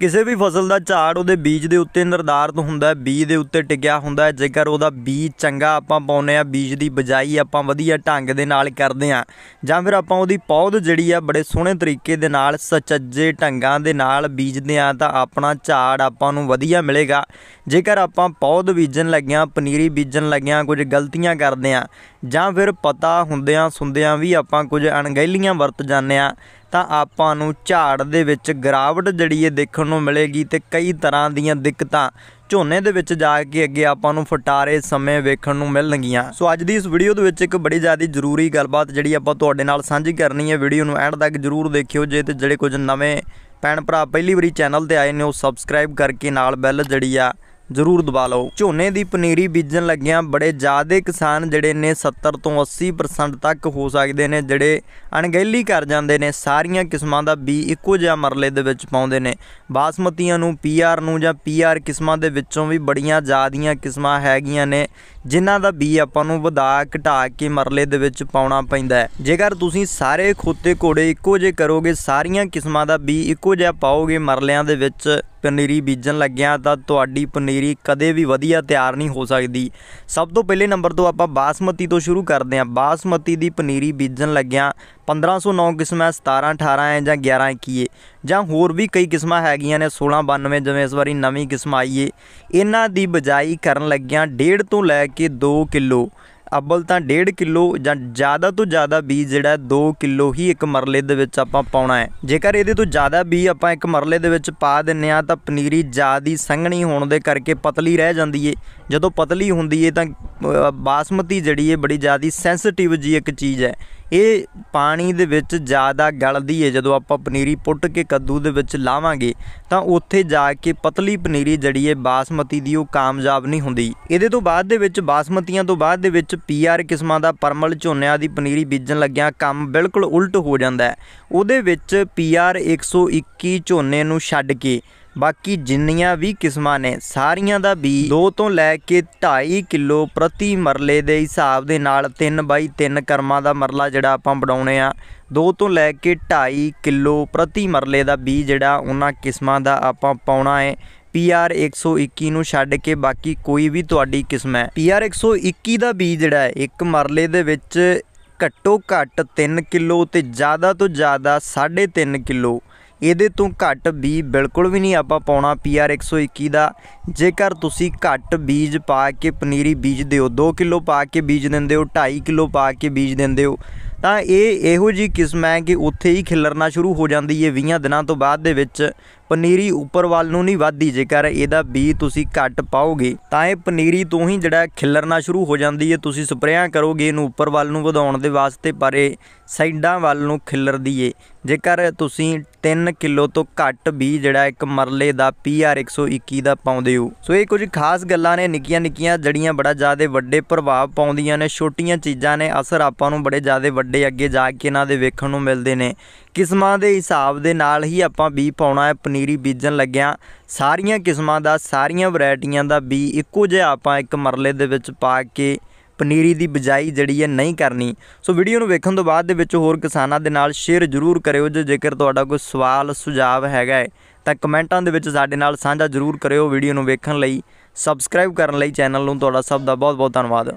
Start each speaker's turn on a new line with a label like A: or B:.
A: ਕਿਸੇ ਵੀ ਫਸਲ ਦਾ ਝਾੜ ਉਹਦੇ ਬੀਜ ਦੇ ਉੱਤੇ ਨਿਰਧਾਰਤ ਹੁੰਦਾ ਹੈ ਬੀਜ ਦੇ ਉੱਤੇ ਟਿਕਿਆ ਹੁੰਦਾ ਹੈ ਜੇਕਰ ਉਹਦਾ ਬੀਜ ਚੰਗਾ ਆਪਾਂ ਪਾਉਨੇ ਆ ਬੀਜ ਦੀ ਬਜਾਈ ਆਪਾਂ ਵਧੀਆ ਢੰਗ ਦੇ ਨਾਲ ਕਰਦੇ ਆ ਜਾਂ ਫਿਰ ਆਪਾਂ ਉਹਦੀ ਪੌਦ ਜਿਹੜੀ ਆ ਬੜੇ ਸੋਹਣੇ ਤਰੀਕੇ ਦੇ ਨਾਲ ਸਚੱਜੇ ਢੰਗਾਂ ਦੇ ਨਾਲ ਬੀਜਦੇ ਆ ਤਾਂ ਆਪਣਾ ਝਾੜ ਆਪਾਂ ਨੂੰ ਵਧੀਆ ਮਿਲੇਗਾ ਜੇਕਰ ਆਪਾਂ ਪੌਦ ਬੀਜਣ ਲੱਗਿਆਂ ਪਨੀਰੀ ਬੀਜਣ ਲੱਗਿਆਂ ਕੁਝ ਗਲਤੀਆਂ ਕਰਦੇ ਆ ਜਾਂ ਫਿਰ ਪਤਾ ਹੁੰਦਿਆਂ ਸੁੰਦਿਆਂ ਵੀ ਆਪਾਂ ਕੁਝ ਅਣਗਹਿਲੀਆਂ ਵਰਤ ਜਾਂਦੇ ਆ ਤਾਂ ਆਪਾਂ ਨੂੰ ਝਾੜ ਦੇ ਵਿੱਚ ਗਰਾਵਟ ਜਿਹੜੀ ਇਹ ਦੇਖਣ ਨੂੰ ਮਿਲੇਗੀ ਤੇ ਕਈ ਤਰ੍ਹਾਂ ਦੀਆਂ ਦਿੱਕਤਾਂ ਝੋਨੇ ਦੇ ਵਿੱਚ ਜਾ ਕੇ ਅੱਗੇ ਆਪਾਂ ਨੂੰ ਫਟਾਰੇ ਸਮੇਂ ਵੇਖਣ ਨੂੰ ਮਿਲਣਗੀਆਂ ਸੋ ਅੱਜ ਦੀ ਇਸ ਵੀਡੀਓ ਦੇ ਵਿੱਚ ਇੱਕ ਬੜੀ ਜ਼ਿਆਦਾ ਜ਼ਰੂਰੀ ਗੱਲਬਾਤ ਜਿਹੜੀ ਆਪਾਂ ਤੁਹਾਡੇ ਨਾਲ ਸਾਂਝੀ ਕਰਨੀ ਹੈ ਵੀਡੀਓ ਨੂੰ ਐਂਡ ਤੱਕ ਜ਼ਰੂਰ ਦੇਖਿਓ ਜੇ ਤੇ ਜਿਹੜੇ ਕੁਝ ਨਵੇਂ ਭੈਣ ਭਰਾ ਪਹਿਲੀ ਵਾਰੀ ਚੈਨਲ ਤੇ ਆਏ ਨੇ ਉਹ ਸਬਸਕ੍ਰਾਈਬ ਕਰਕੇ ਨਾਲ ਬੈਲ ਜਿਹੜੀ ਆ ਜ਼ਰੂਰ ਦਬਾ ਲਓ ਝੋਨੇ ਦੀ ਪਨੀਰੀ ਬੀਜਣ ਲੱਗਿਆਂ ਬੜੇ ਜ਼ਿਆਦੇ ਕਿਸਾਨ ਜਿਹੜੇ ਨੇ 70 ਤੋਂ 80% ਤੱਕ ਹੋ ਸਕਦੇ ਨੇ ਜਿਹੜੇ ਅਣਗਹਿਲੀ ਕਰ ਜਾਂਦੇ ਨੇ ਸਾਰੀਆਂ ਕਿਸਮਾਂ ਦਾ ਬੀ ਇੱਕੋ ਜਿਹਾ ਮਰਲੇ ਦੇ ਵਿੱਚ ਪਾਉਂਦੇ ਨੇ ਬਾਸਮਤੀਆਂ ਨੂੰ ਪੀਆਰ ਨੂੰ ਜਾਂ ਪੀਆਰ ਕਿਸਮਾਂ ਦੇ ਵਿੱਚੋਂ ਵੀ ਬੜੀਆਂ ਜ਼ਿਆਦੀਆਂ ਕਿਸਮਾਂ ਹੈਗੀਆਂ ਨੇ ਜਿਨ੍ਹਾਂ ਦਾ ਬੀ ਆਪਾਂ ਨੂੰ ਵਧਾ ਘਟਾ ਕੇ ਮਰਲੇ ਦੇ ਵਿੱਚ ਪਾਉਣਾ ਪੈਂਦਾ ਹੈ ਜੇਕਰ ਤੁਸੀਂ ਸਾਰੇ ਖੋਤੇ ਕੋੜੇ ਇੱਕੋ ਜਿਹੇ ਕਰੋਗੇ ਸਾਰੀਆਂ ਕਿਸਮਾਂ ਦਾ ਬੀ ਇੱਕੋ ਜਿਹਾ ਪਾਓਗੇ ਮਰਲਿਆਂ ਦੇ ਵਿੱਚ ਪਨੀਰੀ ਬੀਜਣ ਲੱਗਿਆਂ ਤਾਂ ਤੁਹਾਡੀ ਪਨੀਰੀ ਜਿਹੜੀ ਕਦੇ ਵੀ ਵਧੀਆ ਤਿਆਰ ਨਹੀਂ ਹੋ ਸਕਦੀ ਸਭ ਤੋਂ ਪਹਿਲੇ ਨੰਬਰ ਤੋਂ ਆਪਾਂ ਬਾਸਮਤੀ ਤੋਂ ਸ਼ੁਰੂ ਕਰਦੇ ਹਾਂ ਬਾਸਮਤੀ ਦੀ ਪਨੀਰੀ ਬੀਜਣ ਲੱਗਿਆਂ 1509 ਕਿਸਮਾਂ 17 18 ਹੈ ਜਾਂ 11 ਕੀ ਹੈ ਜਾਂ ਹੋਰ ਵੀ ਕਈ ਕਿਸਮਾਂ ਹੈਗੀਆਂ ਨੇ 1692 ਜਿਵੇਂ ਇਸ ਵਾਰੀ ਨਵੀਂ ਕਿਸਮ ਆਈ ਏ ਇਹਨਾਂ ਦੀ ਬਜਾਈ ਕਰਨ ਲੱਗਿਆਂ 1.5 ਤੋਂ ਲੈ ਕੇ 2 ਕਿਲੋ ਅੱਬਲ ਤਾਂ 1.5 ਕਿਲੋ ਜਾਂ ਜ਼ਿਆਦਾ ਤੋਂ ਜ਼ਿਆਦਾ ਬੀਜ ਜਿਹੜਾ 2 ਕਿਲੋ ਹੀ ਇੱਕ ਮਰਲੇ ਦੇ ਵਿੱਚ ਆਪਾਂ ਪਾਉਣਾ ਹੈ ਜੇਕਰ ਇਹਦੇ ਤੋਂ ਜ਼ਿਆਦਾ ਬੀ ਆਪਾਂ ਇੱਕ ਮਰਲੇ ਦੇ ਵਿੱਚ ਪਾ ਦਿੰਨੇ ਆ ਤਾਂ ਪਨੀਰੀ ਜ਼ਿਆਦੀ ਸੰਘਣੀ ਹੋਣ ਦੇ ਕਰਕੇ ਪਤਲੀ ਰਹਿ ਜਾਂਦੀ ਏ ਜਦੋਂ ਪਤਲੀ ਹੁੰਦੀ ਏ ਤਾਂ ਬਾਸਮਤੀ ਜਿਹੜੀ ਏ ਬੜੀ ਜ਼ਿਆਦੀ ਸੈਂਸਿਟਿਵ ਜੀ ਇੱਕ ਚੀਜ਼ ਹੈ ਇਹ ਪਾਣੀ ਦੇ ਵਿੱਚ ਜ਼ਿਆਦਾ ਗਲਦੀ ਹੈ ਜਦੋਂ ਆਪਾਂ ਪਨੀਰੀ ਪੁੱਟ ਕੇ ਕੱਦੂ ਦੇ ਵਿੱਚ ਲਾਵਾਂਗੇ ਤਾਂ ਉੱਥੇ ਜਾ ਕੇ ਪਤਲੀ ਪਨੀਰੀ ਜੜੀ ਹੈ ਬਾਸਮਤੀ ਦੀ ਉਹ ਕਾਮਯਾਬ ਨਹੀਂ ਹੁੰਦੀ ਇਹਦੇ ਤੋਂ ਬਾਅਦ ਦੇ ਵਿੱਚ ਬਾਸਮਤੀਆਂ ਤੋਂ ਬਾਅਦ ਦੇ ਵਿੱਚ ਪੀਆਰ ਕਿਸਮਾਂ ਦਾ ਪਰਮਲ ਝੋਨਿਆਂ ਦੀ ਪਨੀਰੀ ਬੀਜਣ ਲੱਗਿਆਂ ਕੰਮ ਬਿਲਕੁਲ ਉਲਟ ਹੋ ਜਾਂਦਾ ਉਹਦੇ ਵਿੱਚ ਪੀਆਰ 121 ਝੋਨੇ ਨੂੰ ਛੱਡ ਕੇ ਬਾਕੀ ਜਿੰਨੀਆਂ ਵੀ ਕਿਸਮਾਂ ਨੇ ਸਾਰੀਆਂ ਦਾ ਵੀ 2 ਤੋਂ ਲੈ ਕੇ 2.5 ਕਿਲੋ ਪ੍ਰਤੀ ਮਰਲੇ ਦੇ ਹਿਸਾਬ ਦੇ ਨਾਲ 3 ਬਾਈ 3 ਕਰਮਾਂ ਦਾ ਮਰਲਾ ਜਿਹੜਾ ਆਪਾਂ ਬਣਾਉਣੇ ਆ 2 ਤੋਂ ਲੈ ਕੇ 2.5 ਕਿਲੋ ਪ੍ਰਤੀ ਮਰਲੇ ਦਾ ਵੀ ਜਿਹੜਾ ਉਹਨਾਂ ਕਿਸਮਾਂ ਦਾ ਆਪਾਂ ਪਾਉਣਾ ਹੈ PR 121 ਨੂੰ ਛੱਡ ਕੇ ਬਾਕੀ ਕੋਈ ਵੀ ਤੁਹਾਡੀ ਕਿਸਮ ਹੈ PR 121 ਦਾ ਵੀ ਜਿਹੜਾ ਇੱਕ ਮਰਲੇ ਦੇ ਵਿੱਚ ਘੱਟੋ ਘੱਟ 3 ਕਿਲੋ ਤੇ ਜ਼ਿਆਦਾ ਤੋਂ ਜ਼ਿਆਦਾ 3.5 ਕਿਲੋ ਇਹਦੇ ਤੋਂ ਘੱਟ ਬੀਜ ਬਿਲਕੁਲ ਵੀ ਨਹੀਂ ਆਪਾਂ ਪਾਉਣਾ ਪੀਆਰ 121 ਦਾ ਜੇਕਰ ਤੁਸੀਂ ਘੱਟ ਬੀਜ ਪਾ ਕੇ ਪਨੀਰੀ ਬੀਜ ਦਿਓ 2 ਕਿਲੋ ਪਾ ਕੇ ਬੀਜ ਦਿੰਦੇ ਹੋ 2.5 ਕਿਲੋ ਪਾ ਕੇ ਬੀਜ ਦਿੰਦੇ ਹੋ ਤਾਂ ਇਹ ਇਹੋ ਜੀ ਕਿਸਮ ਹੈ ਕਿ ਉੱਥੇ ਹੀ ਖਿਲਰਨਾ ਸ਼ੁਰੂ ਹੋ ਜਾਂਦੀ ਹੈ 20 ਦਿਨਾਂ ਤੋਂ ਬਾਅਦ ਦੇ ਵਿੱਚ ਪਨੀਰੀ ਉੱਪਰ ਵੱਲ ਨੂੰ ਨਹੀਂ ਵੱਧਦੀ ਜੇਕਰ ਇਹਦਾ ਬੀ ਤੁਸੀਂ ਘੱਟ ਪਾਓਗੇ ਤਾਂ ਇਹ ਪਨੀਰੀ ਤੋਂ ਹੀ ਜਿਹੜਾ ਖਿਲਰਨਾ ਸ਼ੁਰੂ ਹੋ ਜਾਂਦੀ ਹੈ ਤੁਸੀਂ ਸਪਰੇਆਂ ਕਰੋਗੇ ਇਹਨੂੰ ਉੱਪਰ ਵੱਲ ਨੂੰ ਵਧਾਉਣ ਦੇ ਵਾਸਤੇ ਪਰ ਇਹ ਸਾਈਡਾਂ ਵੱਲ ਨੂੰ ਖਿਲਰਦੀ ਏ ਜੇਕਰ ਤੁਸੀਂ 3 ਕਿਲੋ ਤੋਂ ਘੱਟ ਵੀ ਜਿਹੜਾ ਇੱਕ ਮਰਲੇ ਦਾ ਪੀਆਰ 121 ਦਾ ਪਾਉਂਦੇ ਹੋ ਸੋ ਇਹ ਕੁਝ ਖਾਸ ਗੱਲਾਂ ਨੇ ਨਿੱਕੀਆਂ ਨਿੱਕੀਆਂ ਜੜੀਆਂ ਬੜਾ ਜ਼ਿਆਦਾ ਵੱਡੇ ਪ੍ਰਭਾਵ ਪਾਉਂਦੀਆਂ ਨੇ ਛੋਟੀਆਂ ਚੀਜ਼ਾਂ ਨੇ ਅਸਰ ਆਪਾਂ ਨੂੰ ਬੜੇ ਜ਼ਿਆਦਾ ਵੱਡੇ ਅੱਗੇ ਜਾ ਕੇ ਇਹਨਾਂ ਦੇ ਵੇਖਣ ਨੂੰ ਮਿਲਦੇ ਨੇ ਕਿਸਮਾਂ ਦੇ ਹਿਸਾਬ ਦੇ ਨਾਲ ਹੀ ਆਪਾਂ ਬੀ ਪਾਉਣਾ ਹੈ ਪਨੀਰੀ ਬੀਜਣ ਲੱਗਿਆਂ ਸਾਰੀਆਂ ਕਿਸਮਾਂ ਦਾ ਸਾਰੀਆਂ ਵੈਰਾਈਟੀਆਂ ਦਾ ਬੀ ਇੱਕੋ ਜਿਹਾ ਆਪਾਂ ਇੱਕ ਮਰਲੇ ਦੇ ਵਿੱਚ ਪਾ ਕੇ ਪਨੀਰੀ ਦੀ ਬਜਾਈ ਜਿਹੜੀ ਹੈ ਨਹੀਂ ਕਰਨੀ ਸੋ ਵੀਡੀਓ ਨੂੰ ਵੇਖਣ ਤੋਂ ਬਾਅਦ ਦੇ ਵਿੱਚ ਹੋਰ ਕਿਸਾਨਾਂ ਦੇ ਨਾਲ ਸ਼ੇਅਰ ਜ਼ਰੂਰ ਕਰਿਓ ਜੇ ਜੇਕਰ ਤੁਹਾਡਾ ਕੋਈ ਸਵਾਲ ਸੁਝਾਵ ਹੈਗਾ ਹੈ ਤਾਂ ਕਮੈਂਟਾਂ ਦੇ ਵਿੱਚ ਸਾਡੇ ਨਾਲ ਸਾਂਝਾ ਜ਼ਰੂਰ ਕਰਿਓ ਵੀਡੀਓ ਨੂੰ ਵੇਖਣ ਲਈ ਸਬਸਕ੍ਰਾਈਬ ਕਰਨ ਲਈ ਚੈਨਲ ਨੂੰ ਤੁਹਾਡਾ ਸਭ ਦਾ ਬਹੁਤ ਬਹੁਤ ਧੰਨਵਾਦ